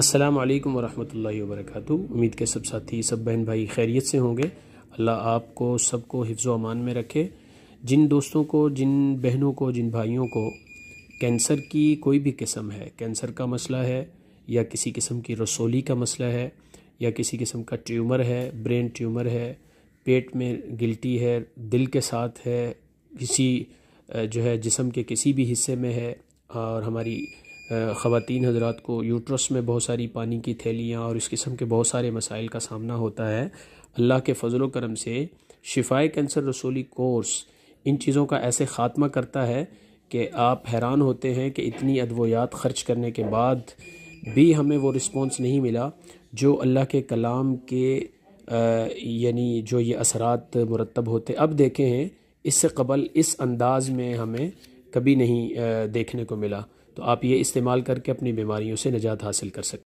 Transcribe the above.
अस्सलाम वालेकुम वरहमतुल्लाहि वबरकatuh उम्मीद के सब साथी सब बहन भाई खैरियत से होंगे अल्लाह आपको सबको हिफ्ज़ अमान में रखे जिन दोस्तों को जिन बहनों को जिन भाइयों को कैंसर की कोई भी किस्म है कैंसर का मसला है या किसी किस्म की रसोली का मसला है या किसी किस्म का ट्यूमर है ब्रेन ट्यूमर है पेट में गिल्टी है दिल के साथ है किसी जो है जिसम के किसी भी हिस्से में है और हमारी ख़वान हजरात को यूट्रस में बहुत सारी पानी की थैलियाँ और इस किस्म के बहुत सारे मसाइल का सामना होता है अल्लाह के फजल करम से शिफाए कैंसर रसोली कोर्स इन चीज़ों का ऐसे ख़ात्मा करता है कि आप हैरान होते हैं कि इतनी अदवियात ख़र्च करने के बाद भी हमें वो रिस्पॉन्स नहीं मिला जो अल्लाह के कलाम के यानी जो ये असरात मुरतब होते अब देखे हैं इससे कबल इस अंदाज़ में हमें कभी नहीं देखने को मिला तो आप ये इस्तेमाल करके अपनी बीमारियों से निजात हासिल कर सकते